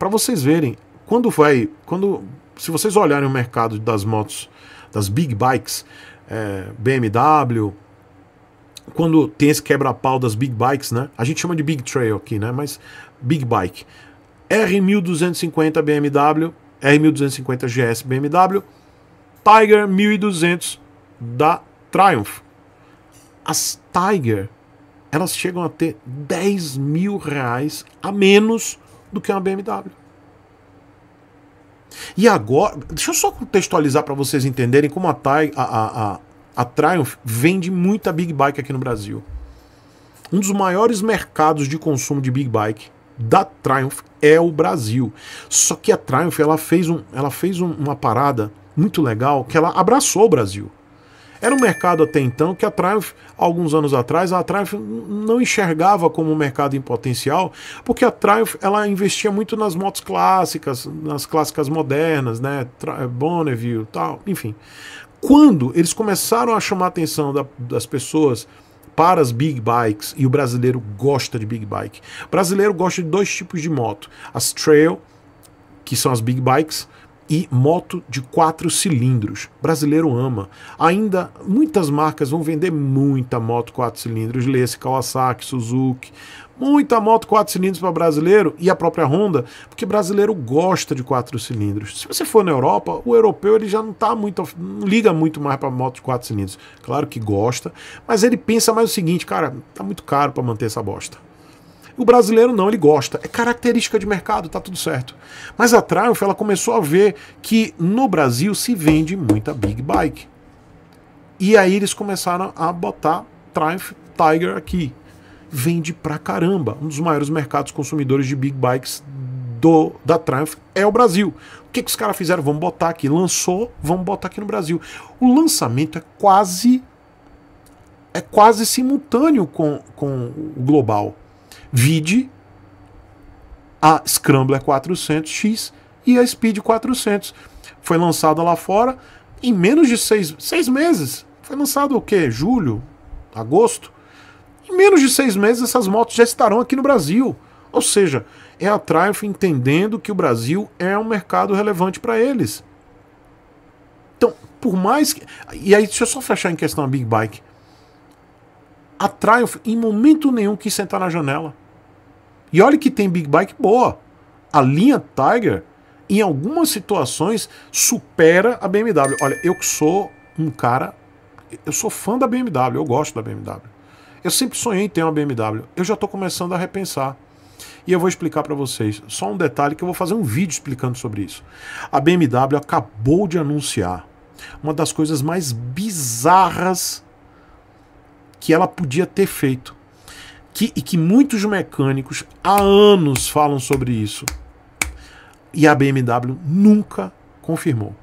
para vocês verem, quando vai, quando se vocês olharem o mercado das motos, das big bikes, é, BMW, quando tem esse quebra-pau das big bikes, né? A gente chama de big trail aqui, né? Mas big bike. R1250 BMW, R1250 GS BMW, Tiger 1200 da Triumph. As Tiger, elas chegam a ter 10 mil reais a menos do que uma BMW. E agora, deixa eu só contextualizar para vocês entenderem como a, a, a, a Triumph vende muita big bike aqui no Brasil. Um dos maiores mercados de consumo de big bike da Triumph é o Brasil. Só que a Triumph ela fez, um, ela fez um, uma parada muito legal que ela abraçou o Brasil. Era um mercado até então que a Triumph, alguns anos atrás, a Triumph não enxergava como um mercado em potencial, porque a Triumph ela investia muito nas motos clássicas, nas clássicas modernas, né? Eh, Bonneville tal, enfim. Quando eles começaram a chamar a atenção da, das pessoas para as big bikes, e o brasileiro gosta de big bike, o brasileiro gosta de dois tipos de moto: as trail, que são as big bikes, e moto de quatro cilindros. brasileiro ama. Ainda muitas marcas vão vender muita moto quatro cilindros, Lesse, Kawasaki, Suzuki, muita moto quatro cilindros para brasileiro e a própria Honda, porque brasileiro gosta de quatro cilindros. Se você for na Europa, o europeu ele já não tá muito, não liga muito mais para moto de quatro cilindros. Claro que gosta, mas ele pensa mais o seguinte, cara, tá muito caro para manter essa bosta. O brasileiro não, ele gosta. É característica de mercado, tá tudo certo. Mas a Triumph, ela começou a ver que no Brasil se vende muita big bike. E aí eles começaram a botar Triumph Tiger aqui. Vende pra caramba. Um dos maiores mercados consumidores de big bikes do, da Triumph é o Brasil. O que, que os caras fizeram? Vamos botar aqui. Lançou, vamos botar aqui no Brasil. O lançamento é quase é quase simultâneo com, com o global. Vide a Scrambler 400X e a Speed 400. Foi lançada lá fora em menos de seis, seis meses. Foi lançado o quê? Julho? Agosto? Em menos de seis meses essas motos já estarão aqui no Brasil. Ou seja, é a Triumph entendendo que o Brasil é um mercado relevante para eles. Então, por mais que... E aí, deixa eu só fechar em questão a Big Bike. A Triumph, em momento nenhum, quis sentar na janela. E olha que tem big bike boa. A linha Tiger, em algumas situações, supera a BMW. Olha, eu que sou um cara. Eu sou fã da BMW, eu gosto da BMW. Eu sempre sonhei em ter uma BMW. Eu já estou começando a repensar. E eu vou explicar para vocês. Só um detalhe que eu vou fazer um vídeo explicando sobre isso. A BMW acabou de anunciar uma das coisas mais bizarras que ela podia ter feito que, e que muitos mecânicos há anos falam sobre isso. E a BMW nunca confirmou.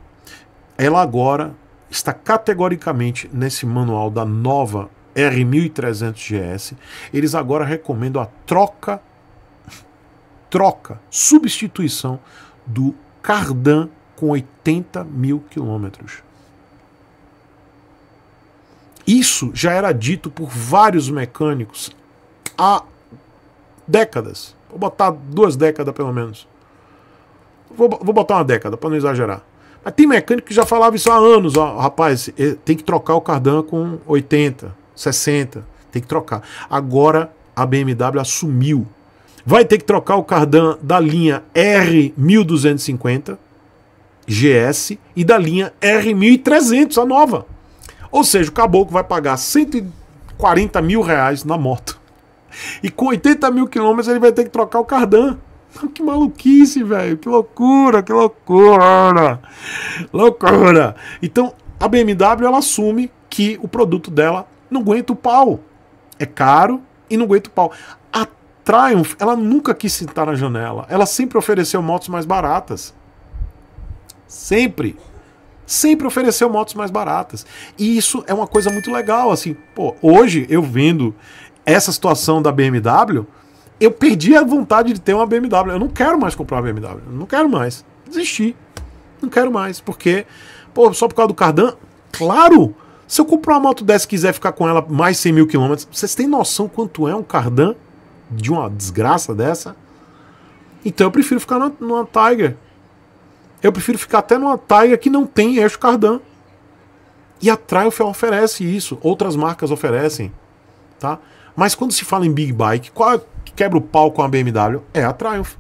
Ela agora está categoricamente nesse manual da nova R1300GS. Eles agora recomendam a troca, troca, substituição do cardan com 80 mil quilômetros. Isso já era dito por vários mecânicos há décadas. Vou botar duas décadas pelo menos. Vou, vou botar uma década para não exagerar. Mas tem mecânico que já falava isso há anos. Ó, rapaz, tem que trocar o cardan com 80, 60. Tem que trocar. Agora a BMW assumiu. Vai ter que trocar o cardan da linha R1250 GS e da linha R1300, a nova. Ou seja, o caboclo vai pagar 140 mil reais na moto. E com 80 mil quilômetros ele vai ter que trocar o cardan. Que maluquice, velho. Que loucura, que loucura. Loucura. Então, a BMW ela assume que o produto dela não aguenta o pau. É caro e não aguenta o pau. A Triumph, ela nunca quis sentar na janela. Ela sempre ofereceu motos mais baratas. Sempre. Sempre ofereceu motos mais baratas. E isso é uma coisa muito legal, assim. Pô, hoje eu vendo essa situação da BMW, eu perdi a vontade de ter uma BMW. Eu não quero mais comprar uma BMW. Eu não quero mais. Desisti. Não quero mais. Porque, pô, só por causa do cardan? Claro! Se eu comprar uma moto dessa e quiser ficar com ela mais 100 mil quilômetros, vocês têm noção quanto é um cardan de uma desgraça dessa? Então eu prefiro ficar numa Tiger. Eu prefiro ficar até numa Tiger que não tem eixo cardan. E a Triumph oferece isso. Outras marcas oferecem. Tá? Mas quando se fala em big bike, qual é quebra o pau com a BMW? É a Triumph.